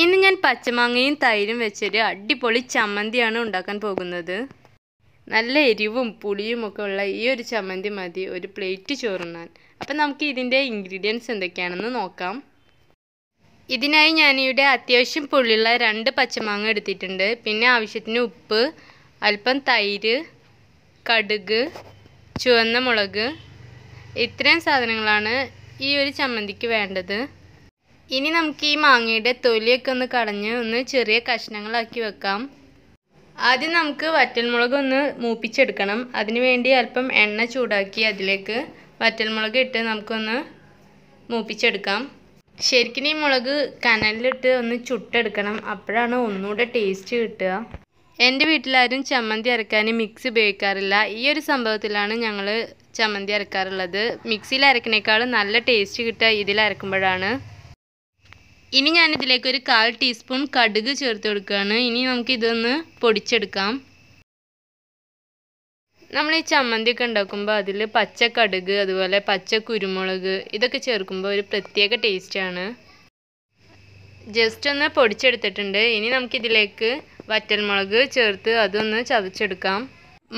ഇന്ന് ഞാൻ പച്ചമാങ്ങയും തൈരും വെച്ചൊരു അടിപൊളി ചമ്മന്തിയാണ് ഉണ്ടാക്കാൻ പോകുന്നത് നല്ല എരിവും പുളിയും ഒക്കെ ഉള്ള ഈ ഒരു ചമ്മന്തി മതി ഒരു പ്ലേറ്റ് ചോറുണ്ണാൻ അപ്പം നമുക്ക് ഇതിൻ്റെ ഇൻഗ്രീഡിയൻസ് എന്തൊക്കെയാണെന്ന് നോക്കാം ഇതിനായി ഞാനിവിടെ അത്യാവശ്യം പുള്ളിയുള്ള രണ്ട് പച്ചമാങ്ങ എടുത്തിട്ടുണ്ട് പിന്നെ ആവശ്യത്തിന് ഉപ്പ് അല്പം തൈര് കടുക് ചുവന്ന മുളക് ഇത്രയും സാധനങ്ങളാണ് ഈ ഒരു ചമ്മന്തിക്ക് വേണ്ടത് ഇനി നമുക്ക് ഈ മാങ്ങയുടെ തൊലിയൊക്കെ ഒന്ന് കളഞ്ഞ് ഒന്ന് ചെറിയ കഷ്ണങ്ങളാക്കി വെക്കാം ആദ്യം നമുക്ക് വറ്റൽമുളക് ഒന്ന് മൂപ്പിച്ചെടുക്കണം അതിനുവേണ്ടി അല്പം എണ്ണ ചൂടാക്കി അതിലേക്ക് വറ്റൽമുളക് ഇട്ട് നമുക്കൊന്ന് മൂപ്പിച്ചെടുക്കാം ശരിക്കും ഈ മുളക് കനലിലിട്ട് ഒന്ന് ചുട്ടെടുക്കണം അപ്പോഴാണ് ഒന്നുകൂടെ ടേസ്റ്റ് കിട്ടുക എൻ്റെ വീട്ടിലാരും ചമ്മന്തി അരക്കാൻ മിക്സ് ഉപയോഗിക്കാറില്ല ഈ ഒരു സംഭവത്തിലാണ് ഞങ്ങൾ ചമ്മന്തി അരക്കാറുള്ളത് മിക്സിയിൽ അരക്കണേക്കാളും നല്ല ടേസ്റ്റ് കിട്ടുക ഇതിൽ അരക്കുമ്പോഴാണ് ഇനി ഞാൻ ഇതിലേക്ക് ഒരു കാൽ ടീസ്പൂൺ കടുക് ചേർത്ത് കൊടുക്കുകയാണ് ഇനി നമുക്ക് ഇതൊന്ന് പൊടിച്ചെടുക്കാം നമ്മൾ ഈ ഒക്കെ ഉണ്ടാക്കുമ്പോൾ അതിൽ പച്ച കടുക് അതുപോലെ പച്ച കുരുമുളക് ഇതൊക്കെ ചേർക്കുമ്പോൾ ഒരു പ്രത്യേക ടേസ്റ്റാണ് ജസ്റ്റ് ഒന്ന് പൊടിച്ചെടുത്തിട്ടുണ്ട് ഇനി നമുക്കിതിലേക്ക് മുളക് ചേർത്ത് അതൊന്ന് ചതച്ചെടുക്കാം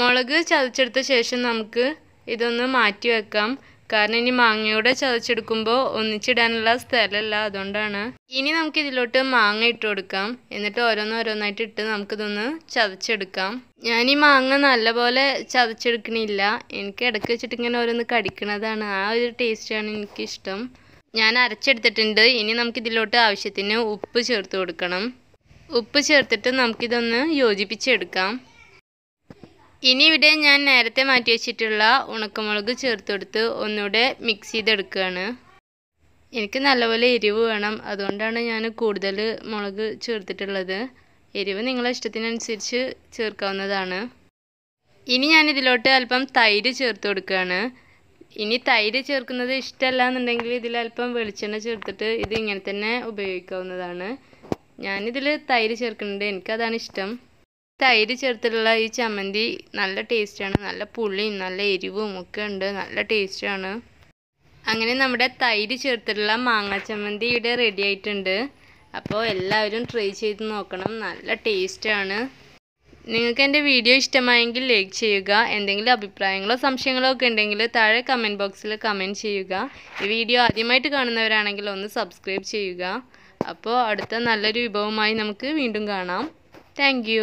മുളക് ചതച്ചെടുത്ത ശേഷം നമുക്ക് ഇതൊന്ന് മാറ്റി വെക്കാം കാരണം ഇനി മാങ്ങയോടെ ചതച്ചെടുക്കുമ്പോൾ ഒന്നിച്ചിടാനുള്ള സ്ഥലമല്ല അതുകൊണ്ടാണ് ഇനി നമുക്ക് ഇതിലോട്ട് മാങ്ങ ഇട്ട് കൊടുക്കാം എന്നിട്ട് ഓരോന്നോരോന്നായിട്ട് ഇട്ട് നമുക്കിതൊന്ന് ചതച്ചെടുക്കാം ഞാൻ ഈ മാങ്ങ നല്ലപോലെ ചതച്ചെടുക്കണില്ല എനിക്ക് ഇടയ്ക്ക് വെച്ചിട്ട് ഇങ്ങനെ ഓരോന്ന് കടിക്കണതാണ് ആ ഒരു ടേസ്റ്റാണ് എനിക്കിഷ്ടം ഞാൻ അരച്ചെടുത്തിട്ടുണ്ട് ഇനി നമുക്കിതിലോട്ട് ആവശ്യത്തിന് ഉപ്പ് ചേർത്ത് കൊടുക്കണം ഉപ്പ് ചേർത്തിട്ട് നമുക്കിതൊന്ന് യോജിപ്പിച്ചെടുക്കാം ഇനി ഇവിടെ ഞാൻ നേരത്തെ മാറ്റി വെച്ചിട്ടുള്ള ഉണക്കമുളക് ചേർത്തെടുത്ത് ഒന്നുകൂടെ മിക്സ് ചെയ്തെടുക്കുകയാണ് എനിക്ക് നല്ലപോലെ എരിവ് വേണം അതുകൊണ്ടാണ് ഞാൻ കൂടുതൽ മുളക് ചേർത്തിട്ടുള്ളത് എരിവ് നിങ്ങളെ ഇഷ്ടത്തിനനുസരിച്ച് ചേർക്കാവുന്നതാണ് ഇനി ഞാൻ ഇതിലോട്ട് അല്പം തൈര് ചേർത്ത് കൊടുക്കുകയാണ് ഇനി തൈര് ചേർക്കുന്നത് ഇഷ്ടമല്ല എന്നുണ്ടെങ്കിൽ ഇതിൽ അല്പം വെളിച്ചെണ്ണ ചേർത്തിട്ട് ഇത് ഇങ്ങനെ തന്നെ ഉപയോഗിക്കാവുന്നതാണ് ഞാനിതിൽ തൈര് ചേർക്കുന്നുണ്ട് എനിക്കതാണ് ഇഷ്ടം തൈര് ചേർത്തിട്ടുള്ള ഈ ചമ്മന്തി നല്ല ടേസ്റ്റാണ് നല്ല പുളിയും നല്ല എരിവും ഒക്കെ ഉണ്ട് നല്ല ടേസ്റ്റാണ് അങ്ങനെ നമ്മുടെ തൈര് ചേർത്തിട്ടുള്ള മാങ്ങ ചമ്മന്തി ഇവിടെ റെഡി ആയിട്ടുണ്ട് അപ്പോൾ എല്ലാവരും ട്രൈ ചെയ്ത് നോക്കണം നല്ല ടേസ്റ്റാണ് നിങ്ങൾക്ക് എൻ്റെ വീഡിയോ ഇഷ്ടമായെങ്കിൽ ലൈക്ക് ചെയ്യുക എന്തെങ്കിലും അഭിപ്രായങ്ങളോ സംശയങ്ങളോ ഒക്കെ ഉണ്ടെങ്കിൽ താഴെ കമൻറ്റ് ബോക്സിൽ കമൻറ്റ് ചെയ്യുക ഈ വീഡിയോ ആദ്യമായിട്ട് കാണുന്നവരാണെങ്കിൽ ഒന്ന് സബ്സ്ക്രൈബ് ചെയ്യുക അപ്പോൾ അടുത്ത നല്ലൊരു വിഭവമായി നമുക്ക് വീണ്ടും കാണാം താങ്ക്